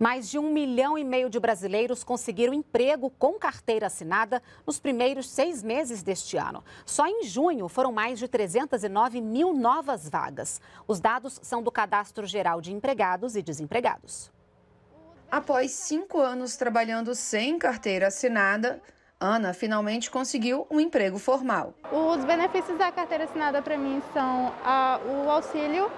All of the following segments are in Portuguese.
Mais de um milhão e meio de brasileiros conseguiram emprego com carteira assinada nos primeiros seis meses deste ano. Só em junho foram mais de 309 mil novas vagas. Os dados são do Cadastro Geral de Empregados e Desempregados. Após cinco anos trabalhando sem carteira assinada, Ana finalmente conseguiu um emprego formal. Os benefícios da carteira assinada para mim são a, ah, o auxílio,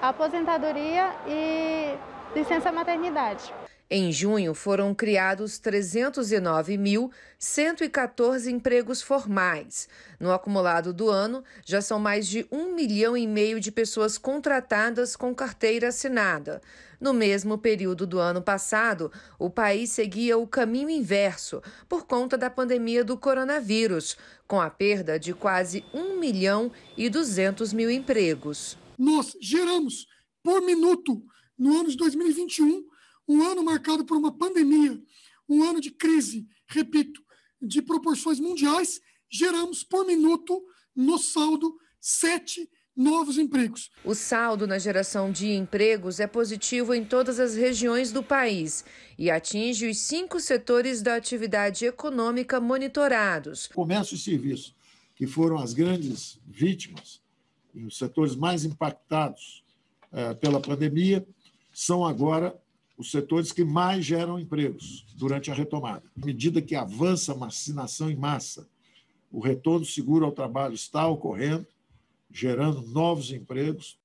a aposentadoria e licença maternidade. Em junho, foram criados 309.114 empregos formais. No acumulado do ano, já são mais de um milhão e meio de pessoas contratadas com carteira assinada. No mesmo período do ano passado, o país seguia o caminho inverso por conta da pandemia do coronavírus, com a perda de quase 1 milhão e 200 mil empregos. Nós geramos por minuto no ano de 2021, um ano marcado por uma pandemia, um ano de crise, repito, de proporções mundiais, geramos por minuto, no saldo, sete novos empregos. O saldo na geração de empregos é positivo em todas as regiões do país e atinge os cinco setores da atividade econômica monitorados. Comércio e serviço, que foram as grandes vítimas os setores mais impactados eh, pela pandemia, são agora os setores que mais geram empregos durante a retomada. À medida que avança a vacinação em massa, o retorno seguro ao trabalho está ocorrendo, gerando novos empregos,